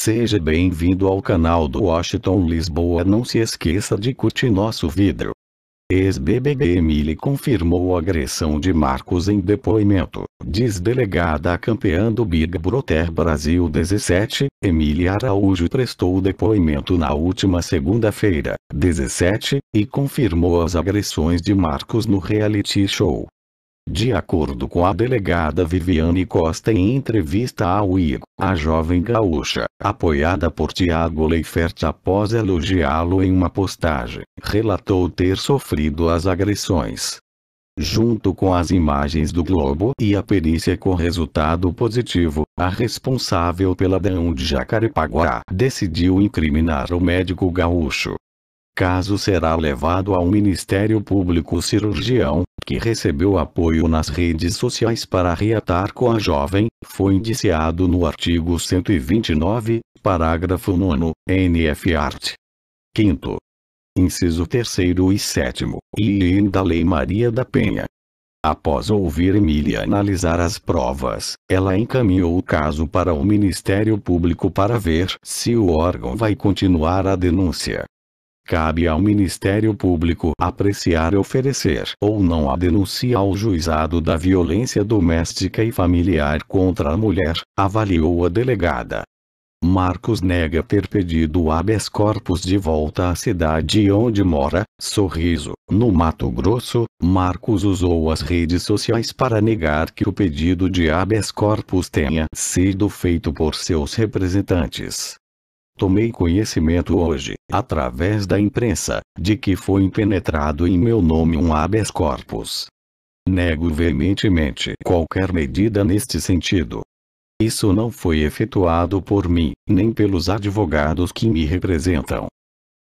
Seja bem-vindo ao canal do Washington Lisboa. Não se esqueça de curtir nosso vídeo. Ex-BBB Emily confirmou a agressão de Marcos em depoimento, diz delegada campeã do Big Brother Brasil 17, Emily Araújo prestou depoimento na última segunda-feira, 17, e confirmou as agressões de Marcos no reality show. De acordo com a delegada Viviane Costa em entrevista ao IGO, a jovem gaúcha, apoiada por Tiago Leifert após elogiá-lo em uma postagem, relatou ter sofrido as agressões. Junto com as imagens do globo e a perícia com resultado positivo, a responsável pela DAM de Jacarepaguá decidiu incriminar o médico gaúcho caso será levado ao Ministério Público Cirurgião, que recebeu apoio nas redes sociais para reatar com a jovem, foi indiciado no artigo 129, parágrafo 9, NF Art. 5 inciso 3 e 7, e da Lei Maria da Penha. Após ouvir Emília analisar as provas, ela encaminhou o caso para o Ministério Público para ver se o órgão vai continuar a denúncia. Cabe ao Ministério Público apreciar oferecer ou não a denúncia ao juizado da violência doméstica e familiar contra a mulher, avaliou a delegada. Marcos nega ter pedido o habeas corpus de volta à cidade onde mora, Sorriso, no Mato Grosso. Marcos usou as redes sociais para negar que o pedido de habeas corpus tenha sido feito por seus representantes. Tomei conhecimento hoje, através da imprensa, de que foi impenetrado em meu nome um habeas corpus. Nego veementemente qualquer medida neste sentido. Isso não foi efetuado por mim, nem pelos advogados que me representam.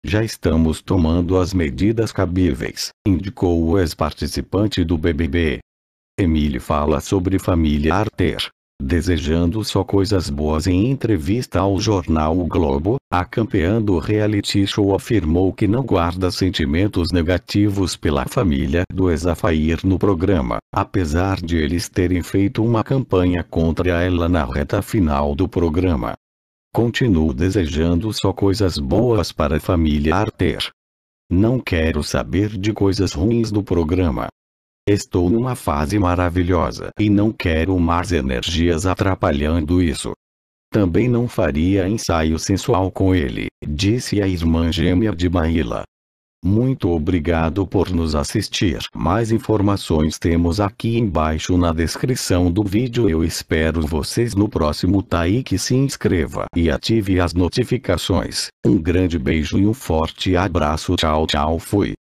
Já estamos tomando as medidas cabíveis, indicou o ex-participante do BBB. Emílio fala sobre família Arter desejando só coisas boas em entrevista ao jornal O Globo, a campeã do reality show afirmou que não guarda sentimentos negativos pela família do Esafair no programa, apesar de eles terem feito uma campanha contra ela na reta final do programa. Continuo desejando só coisas boas para a família Arter. Não quero saber de coisas ruins do programa. Estou numa fase maravilhosa e não quero mais energias atrapalhando isso. Também não faria ensaio sensual com ele, disse a irmã gêmea de Maíla. Muito obrigado por nos assistir. Mais informações temos aqui embaixo na descrição do vídeo. Eu espero vocês no próximo tá que Se inscreva e ative as notificações. Um grande beijo e um forte abraço. Tchau, tchau. Fui.